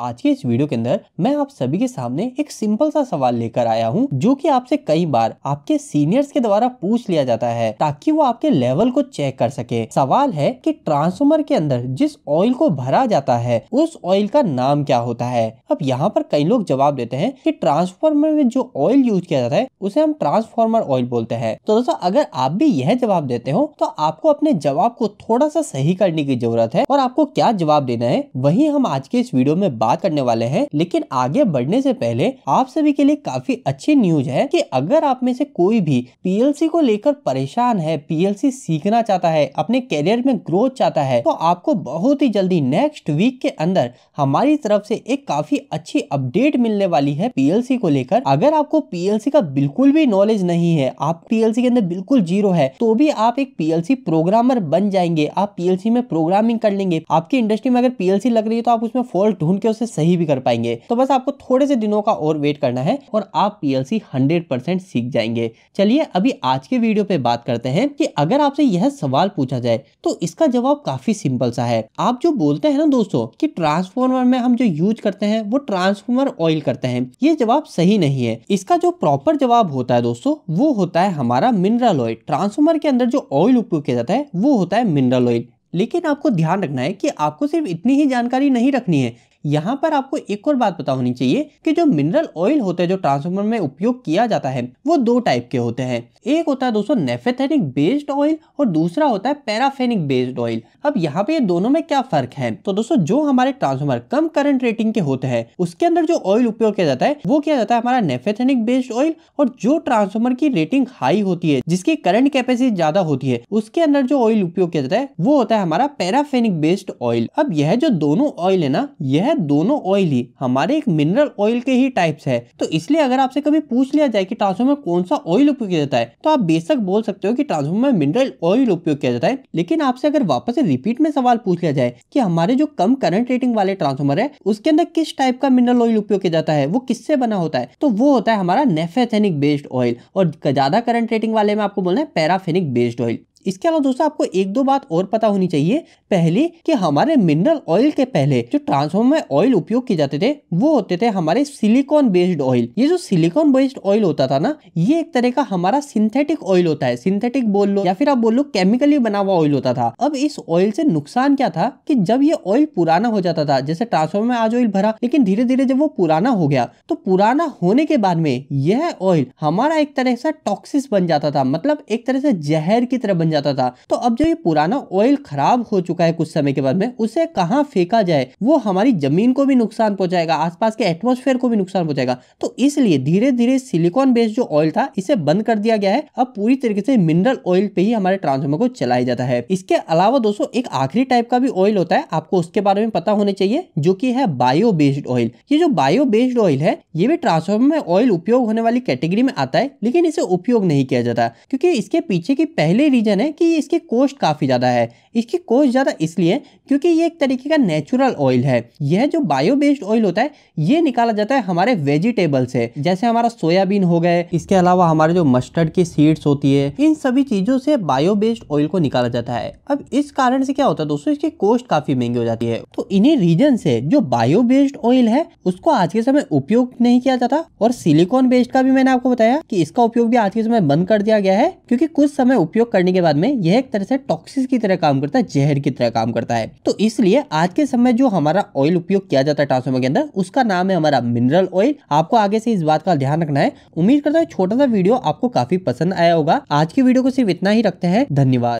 आज के इस वीडियो के अंदर मैं आप सभी के सामने एक सिंपल सा सवाल लेकर आया हूँ जो कि आपसे कई बार आपके सीनियर्स के द्वारा पूछ लिया जाता है ताकि वो आपके लेवल को चेक कर सके सवाल है कि ट्रांसफॉर्मर के अंदर जिस ऑयल को भरा जाता है उस ऑयल का नाम क्या होता है अब यहाँ पर कई लोग जवाब देते हैं की ट्रांसफॉर्मर में जो ऑयल यूज किया जाता है उसे हम ट्रांसफॉर्मर ऑयल बोलते हैं तो दोस्तों अगर आप भी यह जवाब देते हो तो आपको अपने जवाब को थोड़ा सा सही करने की जरूरत है और आपको क्या जवाब देना है वही हम आज के इस वीडियो में बात करने वाले हैं लेकिन आगे बढ़ने से पहले आप सभी के लिए काफी अच्छी न्यूज है कि अगर आप में से कोई भी पीएलसी को लेकर परेशान है पीएलसी सीखना चाहता है अपने कैरियर में ग्रोथ चाहता है तो आपको बहुत ही जल्दी नेक्स्ट वीक के अंदर हमारी तरफ से एक काफी अच्छी अपडेट मिलने वाली है पीएलसी को लेकर अगर आपको पीएलसी का बिल्कुल भी नॉलेज नहीं है आप पीएलसी के अंदर बिल्कुल जीरो है तो भी आप एक पीएलसी प्रोग्रामर बन जाएंगे आप पीएलसी में प्रोग्रामिंग कर लेंगे आपकी इंडस्ट्री में अगर पीएलसी लग रही है तो आप उसमें फॉल्ट ढूंढ के उसे सही भी कर पाएंगे तो बस आपको थोड़े से दिनों का और वेट करना है और आप पीएलसी 100% सीख जाएंगे चलिए अभी आज के वीडियो पे बात करते हैं कि अगर आपसे यह सवाल पूछा जाए तो इसका जवाब काफी सिंपल सा है आप जो बोलते हैं ना दोस्तों कि ट्रांसफॉर्मर में हम जो यूज करते हैं वो ट्रांसफॉर्मर ऑयल करते हैं ये जवाब सही नहीं है इसका जो प्रॉपर जवाब होता है दोस्तों वो होता है हमारा मिनरल ऑयल ट्रांसफॉर्मर के अंदर जो ऑयल उपयोग किया जाता है वो होता है मिनरल ऑयल लेकिन आपको ध्यान रखना है कि आपको सिर्फ इतनी ही जानकारी नहीं रखनी है यहाँ पर आपको एक और बात पता होनी चाहिए कि जो मिनरल ऑयल होता है जो ट्रांसफॉर्मर में उपयोग किया जाता है वो दो टाइप के होते हैं एक होता है दोस्तों नेफेथेनिक बेस्ड ऑयल और दूसरा होता है पैराफेनिक बेस्ड ऑयल अब यहाँ पे ये दोनों में क्या फर्क है तो दोस्तों जो हमारे ट्रांसफॉर्मर कम करंट रेटिंग के होते हैं उसके अंदर जो ऑयल उपयोग किया जाता है वो किया जाता है हमारा नेफेथेनिक बेस्ड ऑयल और जो ट्रांसफॉर्मर की रेटिंग हाई होती है जिसकी करंट कैपेसिटी ज्यादा होती है उसके अंदर जो ऑयल उपयोग किया जाता है वो होता है हमारा पैराफेनिक बेस्ड ऑयल अब यह जो दोनों ऑयल है ना यह है दोनों ऑयल ही हमारे एक मिनरल ऑयल के ही टाइप्स है तो इसलिए अगर आपसे कभी पूछ लिया जाए कि ट्रांसफॉर्मर कौन सा ऑयल उपयोग किया जाता है तो आप बेशक बोल सकते हो कि ट्रांसफॉर्मर में मिनरल ऑयल उपयोग किया जाता है लेकिन आपसे अगर वापस रिपीट में सवाल पूछ लिया जाए कि हमारे जो कम करंट रेटिंग वाले ट्रांसफॉर्मर है उसके अंदर किस टाइप का मिनरल ऑयल उपयोग किया जाता है वो किससे बना होता है तो वो होता है हमारा नेफेथेनिक बेस्ड ऑयल और ज्यादा करंट रेटिंग वाले में आपको बोलना है पैराफेनिक बेस्ड ऑयल इसके अलावा दोस्तों आपको एक दो बात और पता होनी चाहिए पहले कि हमारे मिनरल ऑयल के पहले जो ट्रांसफॉर्मर में ऑयल उपयोग किए जाते थे वो होते थे हमारे सिलिकॉन बेस्ड ऑयल ये जो सिलिकॉन बेस्ड ऑयल होता था ना ये एक तरह का हमारा सिंथेटिक ऑयल होता है सिंथेटिक बोल लो या फिर आप बोल लो केमिकली बना हुआ ऑयल होता था अब इस ऑयल से नुकसान क्या था कि जब ये ऑयल पुराना हो जाता था जैसे ट्रांसफॉर्मर में आज ऑयल भरा लेकिन धीरे धीरे जब वो पुराना हो गया तो पुराना होने के बाद में यह ऑयल हमारा एक तरह से टॉक्सिस बन जाता था मतलब एक तरह से जहर की तरह बन जाता था तो अब जो ये पुराना ऑयल खराब हो चुका है कुछ समय के बाद में उसे कहाँ फेंका जाए वो हमारी जमीन को भी नुकसान पहुंचाएगा आसपास के एटमोस्फेयर को भी नुकसान पहुंचाएगा तो इसलिए धीरे धीरे सिलिकॉन बेस्ड जो ऑयल था इसे बंद कर दिया गया है अब पूरी तरीके से मिनरल ऑयल पे ही हमारे ट्रांसफॉर्मर को चलाया जाता है इसके अलावा दोस्तों एक आखिरी टाइप का भी ऑयल होता है आपको उसके बारे में पता होने चाहिए जो कि है बायो बेस्ड ऑयल ये जो बायो बेस्ड ऑयल है ये भी ट्रांसफॉर्मर में ऑयल उपयोग होने वाली कैटेगरी में आता है लेकिन इसे उपयोग नहीं किया जाता क्योंकि इसके पीछे की पहले रीजन हैं कि इसके कॉस्ट काफ़ी ज़्यादा है इसकी कॉस्ट ज़्यादा इसलिए क्योंकि ये एक तरीके का नेचुरल ऑयल है यह जो बायो बेस्ड ऑयल होता है ये निकाला जाता है हमारे वेजिटेबल से जैसे हमारा सोयाबीन हो गए इसके अलावा हमारे जो मस्टर्ड की सीड्स होती है इन सभी चीज़ों से बायो बेस्ड ऑयल को निकाला जाता है अब इस कारण से क्या होता है दोस्तों इसकी कॉस्ट काफ़ी महंगी हो जाती है तो इन्हीं रीजन से जो बायो बेस्ड ऑयल है उसको आज के समय उपयोग नहीं किया जाता और सिलिकॉन बेस्ड का भी मैंने आपको बताया कि इसका उपयोग भी आज के समय बंद कर दिया गया है क्योंकि कुछ समय उपयोग करने के बाद में यह एक तरह से टॉक्सिस की तरह काम करता है जहर की तरह काम करता है तो इसलिए आज के समय जो हमारा ऑयल उपयोग किया जाता है ट्रांसफॉर्मर के अंदर उसका नाम है हमारा मिनरल ऑयल आपको आगे से इस बात का ध्यान रखना है उम्मीद करता है छोटा सा वीडियो आपको काफी पसंद आया होगा आज की वीडियो को सिर्फ इतना ही रखते हैं धन्यवाद